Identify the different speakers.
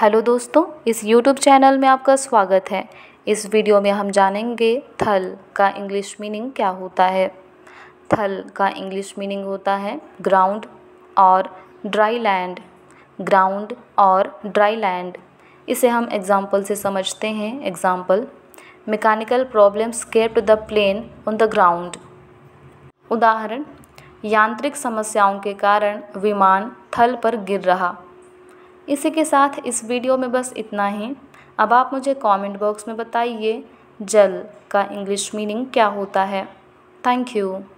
Speaker 1: hello दोस्तों इस YouTube channel में आपका स्वागत है इस वीडियो में हम जानेंगे थल का इंग्लिश मीनिंग क्या होता है थल का इंग्लिश मीनिंग होता है ग्राउंड और ड्राई लैंड ग्राउंड और ड्राई लैंड इसे हम एग्ज़ाम्पल से समझते हैं example mechanical problems kept the plane on the ground उदाहरण यांत्रिक समस्याओं के कारण विमान थल पर गिर रहा इसी के साथ इस वीडियो में बस इतना ही अब आप मुझे कमेंट बॉक्स में बताइए जल का इंग्लिश मीनिंग क्या होता है थैंक यू